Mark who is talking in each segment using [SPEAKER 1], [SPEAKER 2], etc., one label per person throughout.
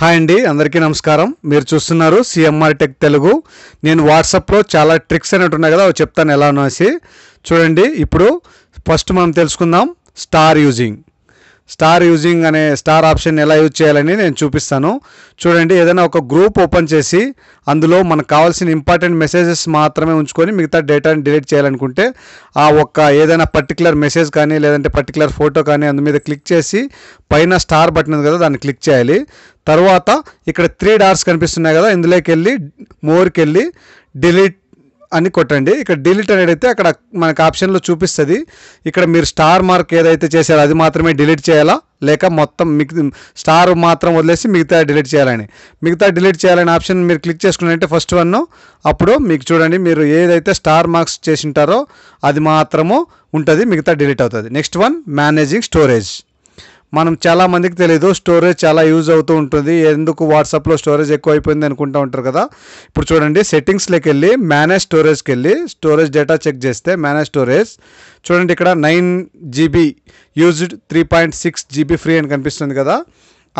[SPEAKER 1] Hi అండి అందరికీ నమస్కారం మీరు చూస్తున్నారు సిఎంఆర్ టెక్ తెలుగు నేను వాట్సాప్లో చాలా ట్రిక్స్ అనేటు ఉన్నాయి కదా అవి చెప్తాను ఎలా అనేసి చూడండి ఇప్పుడు ఫస్ట్ మనం తెలుసుకుందాం స్టార్ యూజింగ్ స్టార్ యూజింగ్ అనే స్టార్ ఆప్షన్ ఎలా యూజ్ చేయాలని నేను చూపిస్తాను చూడండి ఏదైనా ఒక గ్రూప్ ఓపెన్ చేసి అందులో మనకు కావాల్సిన ఇంపార్టెంట్ మెసేజెస్ మాత్రమే ఉంచుకొని మిగతా డేటాని డిలీట్ చేయాలనుకుంటే ఆ ఒక్క ఏదైనా పర్టికులర్ మెసేజ్ కానీ లేదంటే పర్టికులర్ ఫోటో కానీ అందు మీద క్లిక్ చేసి పైన స్టార్ బటన్ ఉంది కదా దాన్ని క్లిక్ చేయాలి తర్వాత ఇక్కడ త్రీ డార్స్ కనిపిస్తున్నాయి కదా ఇందులోకి వెళ్ళి మోర్కి వెళ్ళి డిలీట్ అని కొట్టండి ఇక్కడ డిలీట్ అనేది అయితే అక్కడ మనకు ఆప్షన్లో చూపిస్తుంది ఇక్కడ మీరు స్టార్ మార్క్ ఏదైతే చేశారో అది మాత్రమే డిలీట్ చేయాలా లేక మొత్తం మిగతా స్టార్ మాత్రం వదిలేసి మిగతా డిలీట్ చేయాలని మిగతా డిలీట్ చేయాలని ఆప్షన్ మీరు క్లిక్ చేసుకున్నారంటే ఫస్ట్ వన్ అప్పుడు మీకు చూడండి మీరు ఏదైతే స్టార్ మార్క్స్ చేసింటారో అది మాత్రము ఉంటుంది మిగతా డిలీట్ అవుతుంది నెక్స్ట్ వన్ మేనేజింగ్ స్టోరేజ్ మనం చాలా మందికి తెలియదు స్టోరేజ్ చాలా యూజ్ అవుతూ ఉంటుంది ఎందుకు వాట్సాప్లో స్టోరేజ్ ఎక్కువ అయిపోయింది అనుకుంటూ ఉంటారు కదా ఇప్పుడు చూడండి సెట్టింగ్స్లోకి వెళ్ళి మేనేజ్ స్టోరేజ్కి వెళ్ళి స్టోరేజ్ డేటా చెక్ చేస్తే మేనేజ్ స్టోరేజ్ చూడండి ఇక్కడ nine GB used three point six GB free అని కనిపిస్తుంది కదా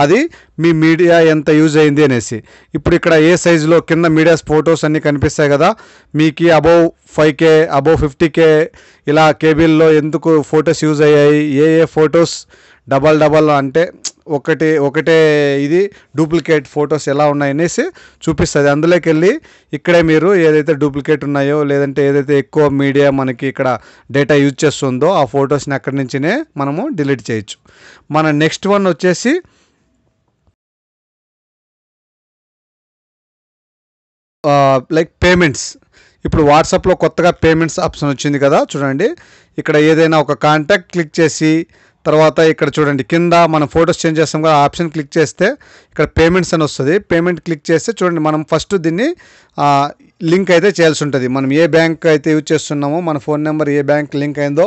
[SPEAKER 1] అది మీ మీడియా ఎంత యూజ్ అయింది అనేసి ఇప్పుడు ఇక్కడ ఏ సైజులో కింద మీడియాస్ ఫొటోస్ అన్నీ కనిపిస్తాయి కదా మీకు above five K above fifty K ఇలా కేబిల్లో ఎందుకు ఫొటోస్ యూజ్ అయ్యాయి ఏ ఏ ఫొటోస్ డబల్ డబల్ అంటే ఒకటి ఒకటే ఇది డూప్లికేట్ ఫొటోస్ ఎలా ఉన్నాయనేసి చూపిస్తుంది అందులోకి వెళ్ళి ఇక్కడే మీరు ఏదైతే డూప్లికేట్ ఉన్నాయో లేదంటే ఏదైతే ఎక్కువ మీడియా మనకి ఇక్కడ డేటా యూజ్ చేస్తుందో ఆ ఫొటోస్ని అక్కడి నుంచినే మనము డిలీట్ చేయొచ్చు మన నెక్స్ట్ వన్ వచ్చేసి లైక్ పేమెంట్స్ ఇప్పుడు వాట్సాప్లో కొత్తగా పేమెంట్స్ ఆప్షన్ వచ్చింది కదా చూడండి ఇక్కడ ఏదైనా ఒక కాంటాక్ట్ క్లిక్ చేసి తర్వాత ఇక్కడ చూడండి కింద మనం ఫొటోస్ చేంజ్ చేస్తాం కదా ఆప్షన్ క్లిక్ చేస్తే ఇక్కడ పేమెంట్స్ అని వస్తుంది పేమెంట్ క్లిక్ చేస్తే చూడండి మనం ఫస్ట్ దీన్ని లింక్ అయితే చేయాల్సి ఉంటుంది మనం ఏ బ్యాంక్ అయితే యూజ్ చేస్తున్నామో మన ఫోన్ నెంబర్ ఏ బ్యాంక్ లింక్ అయిందో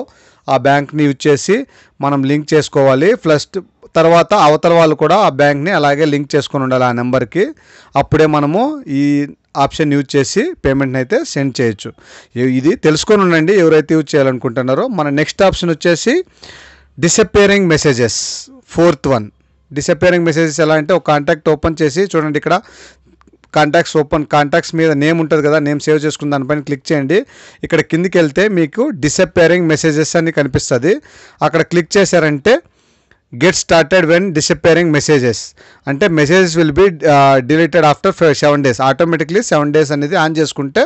[SPEAKER 1] ఆ బ్యాంక్ని యూజ్ చేసి మనం లింక్ చేసుకోవాలి ప్లస్ తర్వాత అవతల వాళ్ళు కూడా ఆ బ్యాంక్ని అలాగే లింక్ చేసుకొని ఉండాలి ఆ నెంబర్కి అప్పుడే మనము ఈ ఆప్షన్ యూజ్ చేసి పేమెంట్ని అయితే సెండ్ చేయొచ్చు ఇది తెలుసుకొని ఉండండి ఎవరైతే యూజ్ చేయాలనుకుంటున్నారో మన నెక్స్ట్ ఆప్షన్ వచ్చేసి disappearing messages fourth one disappearing messages ఎలా అంటే ఒక కాంటాక్ట్ ఓపెన్ చేసి చూడండి ఇక్కడ కాంటాక్ట్స్ ఓపెన్ కాంటాక్ట్స్ మీద నేమ్ ఉంటుంది కదా నేమ్ సేవ్ చేసుకున్న దానిపైన క్లిక్ చేయండి ఇక్కడ కిందికి వెళ్తే మీకు డిసప్పేరింగ్ మెసేజెస్ అని కనిపిస్తుంది అక్కడ క్లిక్ చేశారంటే get started when disappearing messages అంటే messages will be deleted after seven days automatically seven days అనేది ఆన్ చేసుకుంటే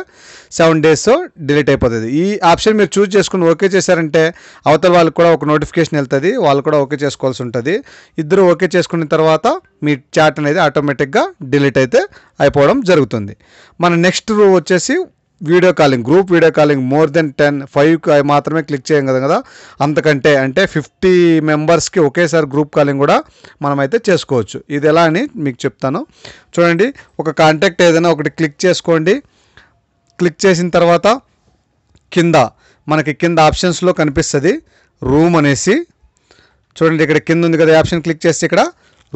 [SPEAKER 1] సెవెన్ డేస్ డిలీట్ అయిపోతుంది ఈ ఆప్షన్ మీరు చూస్ చేసుకుని ఓకే చేశారంటే అవతల వాళ్ళకి కూడా ఒక నోటిఫికేషన్ వెళ్తుంది వాళ్ళు కూడా ఓకే చేసుకోవాల్సి ఉంటుంది ఇద్దరు ఓకే చేసుకున్న తర్వాత మీ చాట్ అనేది ఆటోమేటిక్గా డిలీట్ అయితే అయిపోవడం జరుగుతుంది మన నెక్స్ట్ రూ వచ్చేసి video calling group video calling more than ten five మాత్రమే క్లిక్ చేయం కదా కదా అంతకంటే అంటే ఫిఫ్టీ మెంబర్స్కి ఒకేసారి గ్రూప్ కాలింగ్ కూడా మనమైతే చేసుకోవచ్చు ఇది ఎలా అని మీకు చెప్తాను చూడండి ఒక కాంటాక్ట్ ఏదైనా ఒకటి క్లిక్ చేసుకోండి క్లిక్ చేసిన తర్వాత కింద మనకి కింద ఆప్షన్స్లో కనిపిస్తుంది రూమ్ అనేసి చూడండి ఇక్కడ కింద ఉంది కదా ఆప్షన్ క్లిక్ చేస్తే ఇక్కడ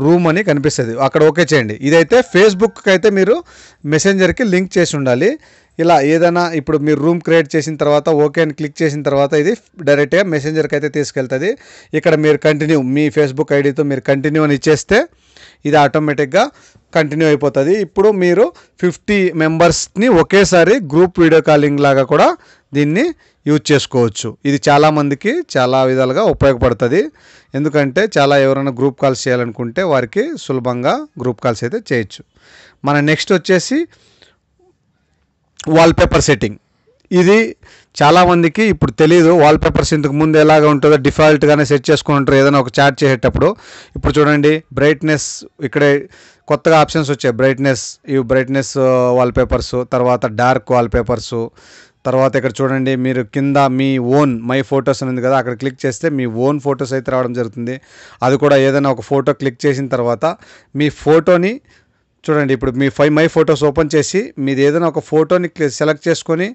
[SPEAKER 1] రూమ్ అని కనిపిస్తుంది అక్కడ ఓకే చేయండి ఇదైతే ఫేస్బుక్ అయితే మీరు మెసెంజర్కి లింక్ చేసి ఉండాలి ఇలా ఏదైనా ఇప్పుడు మీరు రూమ్ క్రియేట్ చేసిన తర్వాత ఓకే అని క్లిక్ చేసిన తర్వాత ఇది డైరెక్ట్గా మెసెంజర్కి అయితే తీసుకెళ్తుంది ఇక్కడ మీరు కంటిన్యూ మీ ఫేస్బుక్ ఐడితో మీరు కంటిన్యూ అని ఇచ్చేస్తే ఇది ఆటోమేటిక్గా కంటిన్యూ అయిపోతుంది ఇప్పుడు మీరు ఫిఫ్టీ మెంబర్స్ని ఒకేసారి గ్రూప్ వీడియో కాలింగ్ లాగా కూడా దీన్ని యూజ్ చేసుకోవచ్చు ఇది చాలామందికి చాలా విధాలుగా ఉపయోగపడుతుంది ఎందుకంటే చాలా ఎవరైనా గ్రూప్ కాల్స్ చేయాలనుకుంటే వారికి సులభంగా గ్రూప్ కాల్స్ అయితే చేయొచ్చు మన నెక్స్ట్ వచ్చేసి వాల్పేపర్ సెట్టింగ్ ఇది చాలామందికి ఇప్పుడు తెలియదు వాల్పేపర్స్ ఇంతకు ముందు ఎలాగ ఉంటుందో డిఫాల్ట్గానే సెట్ చేసుకుని ఉంటారు ఏదైనా ఒక చాట్ చేసేటప్పుడు ఇప్పుడు చూడండి బ్రైట్నెస్ ఇక్కడే కొత్తగా ఆప్షన్స్ వచ్చాయి బ్రైట్నెస్ ఇవి బ్రైట్నెస్ వాల్పేపర్స్ తర్వాత డార్క్ వాల్పేపర్సు తర్వాత ఇక్కడ చూడండి మీరు కింద మీ ఓన్ మై ఫొటోస్ అనేది కదా అక్కడ క్లిక్ చేస్తే మీ ఓన్ ఫొటోస్ అయితే రావడం జరుగుతుంది అది కూడా ఏదైనా ఒక ఫోటో క్లిక్ చేసిన తర్వాత మీ ఫోటోని చూడండి ఇప్పుడు మీ ఫైవ్ మై ఫొటోస్ ఓపెన్ చేసి మీది ఏదైనా ఒక ఫోటోని సెలెక్ట్ చేసుకొని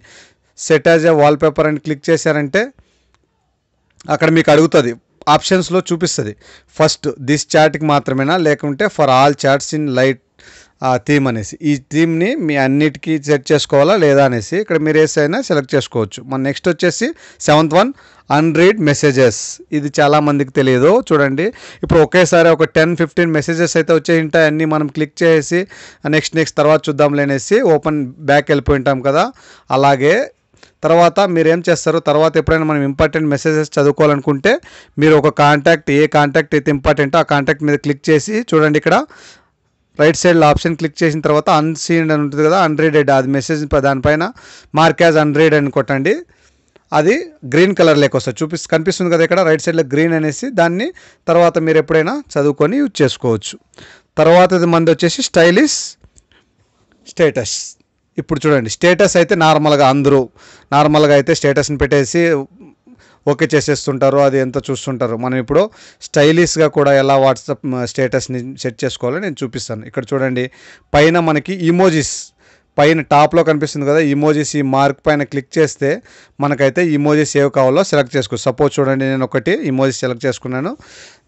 [SPEAKER 1] సెట్ యాజ్ ఏ వాల్పేపర్ అని క్లిక్ చేశారంటే అక్కడ మీకు అడుగుతుంది ఆప్షన్స్లో చూపిస్తుంది ఫస్ట్ దిస్ చాట్కి మాత్రమేనా లేకుంటే for all chats in light theme అనేసి ఈ థీమ్ని మీ అన్నిటికీ సెట్ చేసుకోవాలా లేదా అనేసి ఇక్కడ మీరు ఏసైనా సెలెక్ట్ చేసుకోవచ్చు మన నెక్స్ట్ వచ్చేసి సెవెంత్ వన్ అన్రీడ్ మెసేజెస్ ఇది చాలామందికి తెలియదు చూడండి ఇప్పుడు ఒకేసారి ఒక టెన్ ఫిఫ్టీన్ మెసేజెస్ అయితే ఉంటాయి అన్నీ మనం క్లిక్ చేసి నెక్స్ట్ నెక్స్ట్ తర్వాత చూద్దాంలేనేసి ఓపెన్ బ్యాక్ వెళ్ళిపోయి ఉంటాం కదా అలాగే తర్వాత మీరు ఏం చేస్తారు తర్వాత ఎప్పుడైనా మనం ఇంపార్టెంట్ మెసేజెస్ చదువుకోవాలనుకుంటే మీరు ఒక కాంటాక్ట్ ఏ కాంటాక్ట్ అయితే ఇంపార్టెంటో ఆ కాంటాక్ట్ మీద క్లిక్ చేసి చూడండి ఇక్కడ రైట్ సైడ్లో ఆప్షన్ క్లిక్ చేసిన తర్వాత అన్సీన్డ్ అని ఉంటుంది కదా అన్రీడెడ్ అది మెసేజ్ దానిపైన మార్క్ యాజ్ అన్రీడ్ అని కొట్టండి అది గ్రీన్ కలర్ లేక వస్తుంది చూపి కనిపిస్తుంది కదా ఇక్కడ రైట్ సైడ్లో గ్రీన్ అనేసి దాన్ని తర్వాత మీరు ఎప్పుడైనా చదువుకొని యూజ్ చేసుకోవచ్చు తర్వాత మంది వచ్చేసి స్టైలిష్ స్టేటస్ ఇప్పుడు చూడండి స్టేటస్ అయితే నార్మల్గా అందరూ నార్మల్గా అయితే స్టేటస్ని పెట్టేసి ఓకే చేసేస్తుంటారో అది ఎంత చూస్తుంటారో మనం ఇప్పుడు స్టైలిష్గా కూడా ఎలా వాట్సాప్ స్టేటస్ని సెట్ చేసుకోవాలో నేను చూపిస్తాను ఇక్కడ చూడండి పైన మనకి ఇమోజీస్ పైన టాప్లో కనిపిస్తుంది కదా ఇమోజీస్ ఈ మార్క్ పైన క్లిక్ చేస్తే మనకైతే ఇమోజిస్ ఏవి కావాలో సెలెక్ట్ చేసుకో సపోజ్ చూడండి నేను ఒకటి ఇమోజిస్ సెలెక్ట్ చేసుకున్నాను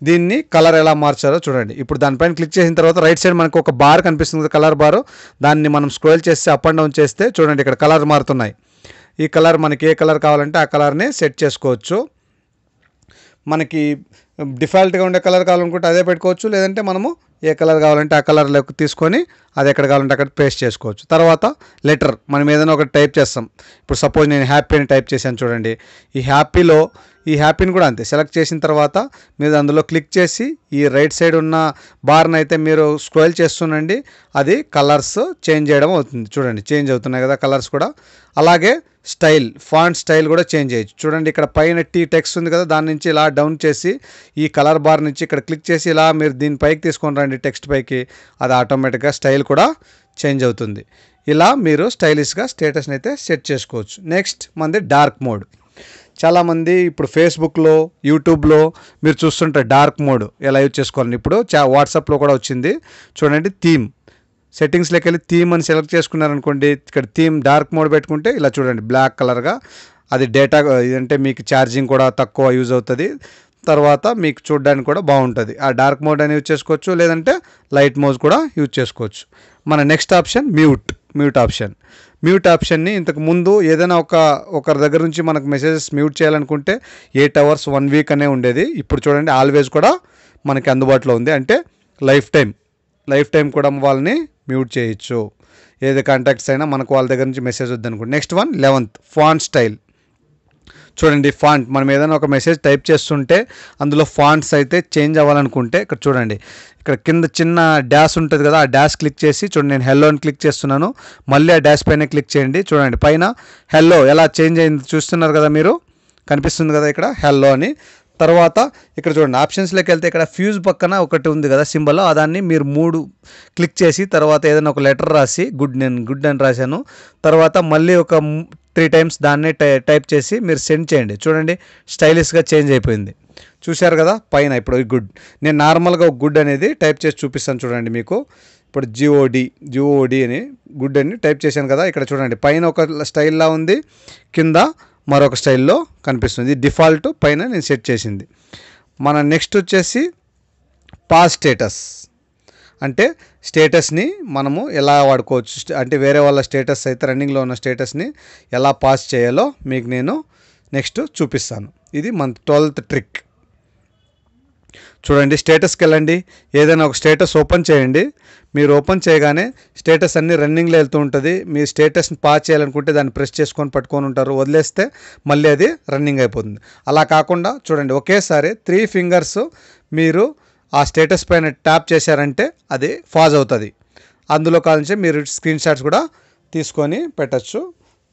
[SPEAKER 1] దీన్ని కలర్ ఎలా మార్చారో చూడండి ఇప్పుడు దానిపైన క్లిక్ చేసిన తర్వాత రైట్ సైడ్ మనకు ఒక బార్ కనిపిస్తుంది కలర్ బారు దాన్ని మనం స్క్రోల్ చేస్తే అప్ అండ్ డౌన్ చేస్తే చూడండి ఇక్కడ కలర్ మారుతున్నాయి ఈ కలర్ మనకి ఏ కలర్ కావాలంటే ఆ కలర్ని సెట్ చేసుకోవచ్చు మనకి డిఫాల్ట్గా ఉండే కలర్ కావాలనుకుంటే అదే పెట్టుకోవచ్చు లేదంటే మనము ఏ కలర్ కావాలంటే ఆ కలర్లోకి తీసుకొని అది ఎక్కడ కావాలంటే అక్కడ పేస్ట్ చేసుకోవచ్చు తర్వాత లెటర్ మనం ఏదైనా ఒకటి టైప్ చేస్తాం ఇప్పుడు సపోజ్ నేను హ్యాపీ అని టైప్ చేశాను చూడండి ఈ హ్యాపీలో ఈ హ్యాపీని కూడా అంతే సెలెక్ట్ చేసిన తర్వాత మీరు అందులో క్లిక్ చేసి ఈ రైట్ సైడ్ ఉన్న బార్ని అయితే మీరు స్క్రోల్ చేస్తుండండి అది కలర్స్ చేంజ్ చేయడం అవుతుంది చూడండి చేంజ్ అవుతున్నాయి కదా కలర్స్ కూడా అలాగే స్టైల్ ఫాంట్ స్టైల్ కూడా చేంజ్ చేయొచ్చు చూడండి ఇక్కడ పైన టీ టెక్స్ట్ ఉంది కదా దాని నుంచి ఇలా డౌన్ చేసి ఈ కలర్ బార్ నుంచి ఇక్కడ క్లిక్ చేసి ఇలా మీరు దీని పైకి తీసుకొని రండి టెక్స్ట్ పైకి అది ఆటోమేటిక్గా స్టైల్ కూడా చేంజ్ అవుతుంది ఇలా మీరు స్టైలిష్గా స్టేటస్ని అయితే సెట్ చేసుకోవచ్చు నెక్స్ట్ మనది డార్క్ మోడ్ చాలామంది ఇప్పుడు ఫేస్బుక్లో యూట్యూబ్లో మీరు చూస్తుంటే డార్క్ మోడ్ ఎలా యూజ్ చేసుకోవాలని ఇప్పుడు చా వాట్సాప్లో కూడా వచ్చింది చూడండి థీమ్ సెట్టింగ్స్లోకి వెళ్ళి థీమ్ అని సెలెక్ట్ చేసుకున్నారనుకోండి ఇక్కడ థీమ్ డార్క్ మోడ్ పెట్టుకుంటే ఇలా చూడండి బ్లాక్ కలర్గా అది డేటా అంటే మీకు ఛార్జింగ్ కూడా తక్కువ యూజ్ అవుతుంది తర్వాత మీకు చూడడానికి కూడా బాగుంటుంది ఆ డార్క్ మోడ్ అని యూజ్ చేసుకోవచ్చు లేదంటే లైట్ మోడ్ కూడా యూజ్ చేసుకోవచ్చు మన next option mute mute option mute ఆప్షన్ని ఇంతకు ముందు ఏదైనా ఒక ఒకరి దగ్గర నుంచి మనకు మెసేజెస్ మ్యూట్ చేయాలనుకుంటే ఎయిట్ అవర్స్ వన్ వీక్ అనే ఉండేది ఇప్పుడు చూడండి ఆల్వేజ్ కూడా మనకి అందుబాటులో ఉంది అంటే లైఫ్ టైం లైఫ్ టైం కూడా వాళ్ళని మ్యూట్ చేయొచ్చు ఏది కాంటాక్ట్స్ అయినా మనకు వాళ్ళ దగ్గర నుంచి మెసేజ్ వద్దనుకోండి next one eleventh font style చూడండి ఫాంట్ మనం ఏదైనా ఒక మెసేజ్ టైప్ చేస్తుంటే అందులో ఫాంట్స్ అయితే చేంజ్ అవ్వాలనుకుంటే ఇక్కడ చూడండి ఇక్కడ కింద చిన్న డాష్ ఉంటుంది కదా ఆ డాష్ క్లిక్ చేసి చూడండి నేను హెల్లో అని క్లిక్ చేస్తున్నాను మళ్ళీ ఆ డాష్ పైన క్లిక్ చేయండి చూడండి పైన హెల్లో ఎలా చేంజ్ అయింది చూస్తున్నారు కదా మీరు కనిపిస్తుంది కదా ఇక్కడ హెల్లో అని తర్వాత ఇక్కడ చూడండి ఆప్షన్స్లోకి వెళ్తే ఇక్కడ ఫ్యూజ్ పక్కన ఒకటి ఉంది కదా సింబల్ దాన్ని మీరు మూడు క్లిక్ చేసి తర్వాత ఏదైనా ఒక లెటర్ రాసి గుడ్ నేను గుడ్ అని రాశాను తర్వాత మళ్ళీ ఒక త్రీ టైమ్స్ దాన్నే టైప్ చేసి మీరు సెండ్ చేయండి చూడండి స్టైలిష్గా చేంజ్ అయిపోయింది చూశారు కదా పైన ఇప్పుడు గుడ్ నేను నార్మల్గా ఒక గుడ్ అనేది టైప్ చేసి చూపిస్తాను చూడండి మీకు ఇప్పుడు జిఓడి జిఓడి అని గుడ్ అని టైప్ చేశాను కదా ఇక్కడ చూడండి పైన ఒక స్టైల్లా ఉంది కింద మరొక స్టైల్లో కనిపిస్తుంది డిఫాల్ట్ పైన నేను సెట్ చేసింది మన నెక్స్ట్ వచ్చేసి పాస్ స్టేటస్ అంటే స్టేటస్ని మనము ఎలా వాడుకోవచ్చు అంటే వేరే వాళ్ళ స్టేటస్ అయితే రన్నింగ్లో ఉన్న స్టేటస్ని ఎలా పాస్ చేయాలో మీకు నేను నెక్స్ట్ చూపిస్తాను ఇది మన ట్వెల్త్ ట్రిక్ చూడండి స్టేటస్కి వెళ్ళండి ఏదైనా ఒక స్టేటస్ ఓపెన్ చేయండి మీరు ఓపెన్ చేయగానే స్టేటస్ అన్ని రన్నింగ్లో వెళ్తూ ఉంటుంది మీ స్టేటస్ని పాస్ చేయాలనుకుంటే దాన్ని ప్రెస్ చేసుకొని పట్టుకొని ఉంటారు వదిలేస్తే మళ్ళీ అది రన్నింగ్ అయిపోతుంది అలా కాకుండా చూడండి ఒకేసారి త్రీ ఫింగర్స్ మీరు ఆ స్టేటస్ పైన ట్యాప్ చేశారంటే అది ఫాజ్ అవుతుంది అందులో కాలించే మీరు స్క్రీన్ షాట్స్ కూడా తీసుకొని పెట్టచ్చు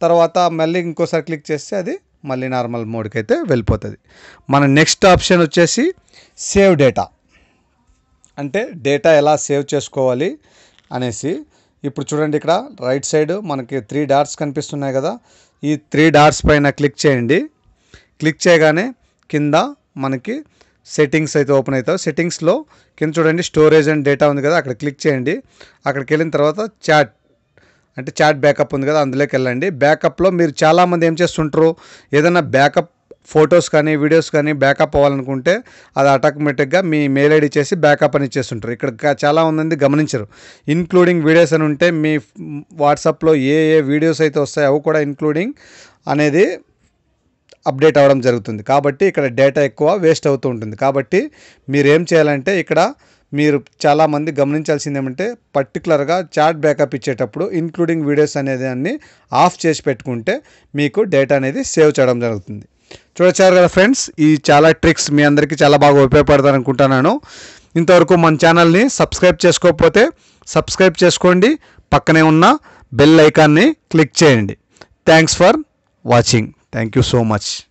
[SPEAKER 1] తర్వాత మళ్ళీ ఇంకోసారి క్లిక్ చేస్తే అది మళ్ళీ నార్మల్ మోడ్కి అయితే వెళ్ళిపోతుంది మన నెక్స్ట్ ఆప్షన్ వచ్చేసి సేవ్ డేటా అంటే డేటా ఎలా సేవ్ చేసుకోవాలి అనేసి ఇప్పుడు చూడండి ఇక్కడ రైట్ సైడ్ మనకి త్రీ డాట్స్ కనిపిస్తున్నాయి కదా ఈ త్రీ డాట్స్ పైన క్లిక్ చేయండి క్లిక్ చేయగానే కింద మనకి సెట్టింగ్స్ అయితే ఓపెన్ అవుతావు సెట్టింగ్స్లో కింద చూడండి స్టోరేజ్ అండ్ డేటా ఉంది కదా అక్కడ క్లిక్ చేయండి అక్కడికి వెళ్ళిన తర్వాత చాట్ అంటే చాట్ బ్యాకప్ ఉంది కదా అందులోకి వెళ్ళండి బ్యాకప్లో మీరు చాలామంది ఏం చేస్తుంటారు ఏదైనా బ్యాకప్ ఫొటోస్ కానీ వీడియోస్ కానీ బ్యాకప్ అవ్వాలనుకుంటే అది ఆటోమేటిక్గా మీ మెయిల్ ఐడి చేసి బ్యాకప్ అని ఇచ్చేస్తుంటారు ఇక్కడ చాలా ఉందండి గమనించరు ఇన్క్లూడింగ్ వీడియోస్ అని ఉంటే మీ వాట్సాప్లో ఏ ఏ వీడియోస్ అయితే వస్తాయో అవి కూడా ఇన్క్లూడింగ్ అనేది అప్డేట్ అవ్వడం జరుగుతుంది కాబట్టి ఇక్కడ డేటా ఎక్కువ వేస్ట్ అవుతూ ఉంటుంది కాబట్టి మీరు ఏం చేయాలంటే ఇక్కడ మీరు చాలామంది గమనించాల్సింది ఏమంటే పర్టికులర్గా చాట్ బ్యాకప్ ఇచ్చేటప్పుడు ఇన్క్లూడింగ్ వీడియోస్ దాన్ని ఆఫ్ చేసి పెట్టుకుంటే మీకు డేటా అనేది సేవ్ చేయడం జరుగుతుంది చూడచ్చారు కదా ఫ్రెండ్స్ ఈ చాలా ట్రిక్స్ మీ అందరికీ చాలా బాగా ఉపయోగపడతారు అనుకుంటున్నాను ఇంతవరకు మన ఛానల్ని సబ్స్క్రైబ్ చేసుకోకపోతే సబ్స్క్రైబ్ చేసుకోండి పక్కనే ఉన్న బెల్ ఐకాన్ని క్లిక్ చేయండి thanks for watching Thank you so much.